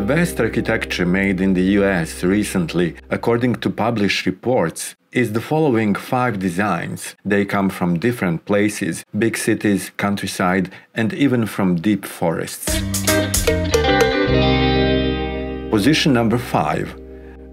the best architecture made in the US recently, according to published reports, is the following five designs. They come from different places, big cities, countryside, and even from deep forests. Position number five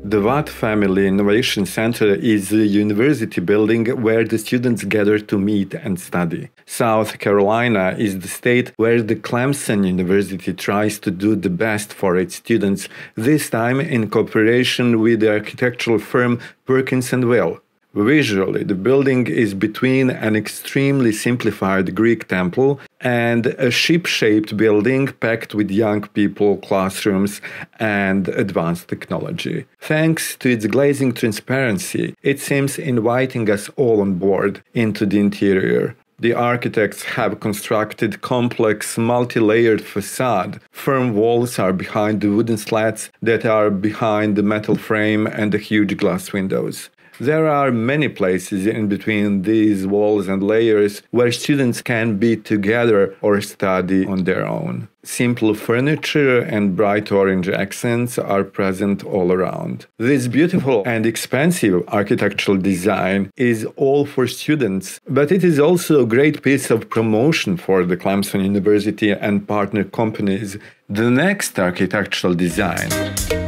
the Watt Family Innovation Center is a university building where the students gather to meet and study. South Carolina is the state where the Clemson University tries to do the best for its students, this time in cooperation with the architectural firm Perkins and Will. Visually, the building is between an extremely simplified Greek temple and a ship shaped building packed with young people, classrooms, and advanced technology. Thanks to its glazing transparency, it seems inviting us all on board into the interior. The architects have constructed complex, multi-layered facade. Firm walls are behind the wooden slats that are behind the metal frame and the huge glass windows. There are many places in between these walls and layers where students can be together or study on their own. Simple furniture and bright orange accents are present all around. This beautiful and expensive architectural design is all for students, but it is also a great piece of promotion for the Clemson University and partner companies. The next architectural design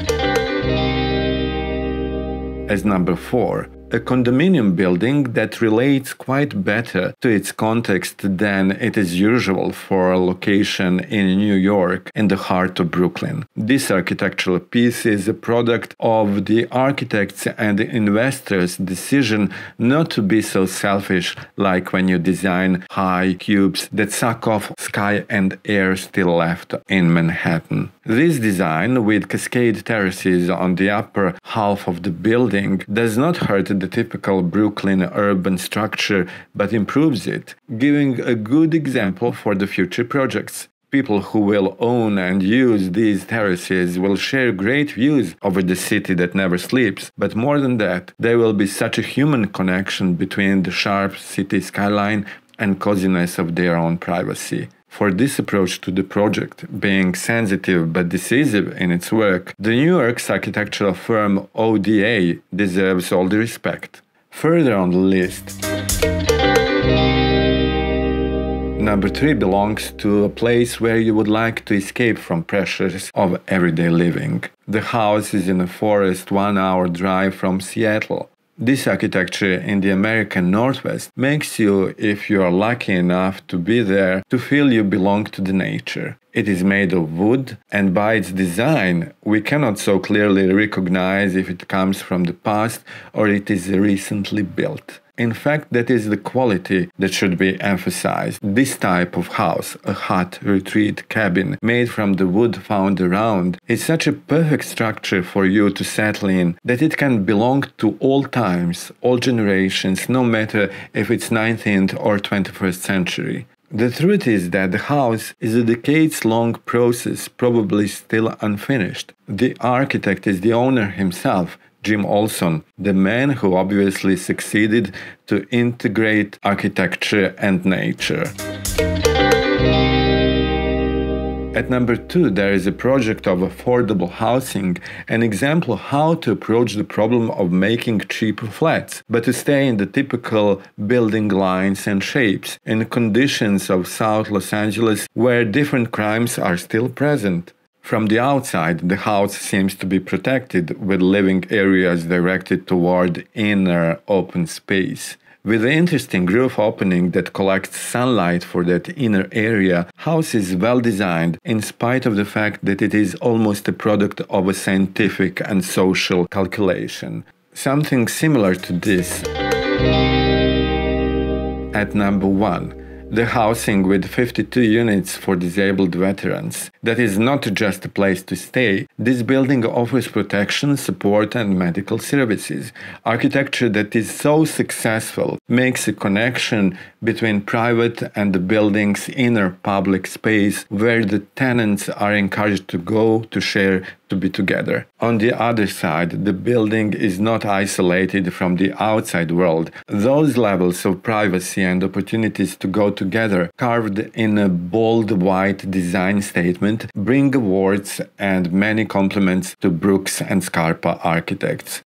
as number 4, a condominium building that relates quite better to its context than it is usual for a location in New York in the heart of Brooklyn. This architectural piece is a product of the architects and the investors' decision not to be so selfish like when you design high cubes that suck off sky and air still left in Manhattan. This design, with cascade terraces on the upper half of the building, does not hurt the typical Brooklyn urban structure but improves it, giving a good example for the future projects. People who will own and use these terraces will share great views over the city that never sleeps, but more than that, there will be such a human connection between the sharp city skyline and coziness of their own privacy. For this approach to the project, being sensitive but decisive in its work, the New York's architectural firm ODA deserves all the respect. Further on the list, Number three belongs to a place where you would like to escape from pressures of everyday living. The house is in a forest one hour drive from Seattle. This architecture in the American Northwest makes you, if you are lucky enough to be there, to feel you belong to the nature. It is made of wood, and by its design, we cannot so clearly recognize if it comes from the past or it is recently built. In fact, that is the quality that should be emphasized. This type of house, a hut, retreat, cabin, made from the wood found around, is such a perfect structure for you to settle in that it can belong to all times, all generations, no matter if it's 19th or 21st century. The truth is that the house is a decades long process, probably still unfinished. The architect is the owner himself, Jim Olson, the man who obviously succeeded to integrate architecture and nature. At number two, there is a project of affordable housing, an example how to approach the problem of making cheap flats, but to stay in the typical building lines and shapes and conditions of South Los Angeles where different crimes are still present. From the outside, the house seems to be protected with living areas directed toward inner open space. With the interesting roof opening that collects sunlight for that inner area, house is well designed in spite of the fact that it is almost a product of a scientific and social calculation. Something similar to this at number 1 the housing with 52 units for disabled veterans. That is not just a place to stay. This building offers protection, support, and medical services. Architecture that is so successful makes a connection between private and the building's inner public space where the tenants are encouraged to go to share to be together. On the other side, the building is not isolated from the outside world. Those levels of privacy and opportunities to go together, carved in a bold white design statement, bring awards and many compliments to Brooks and Scarpa architects.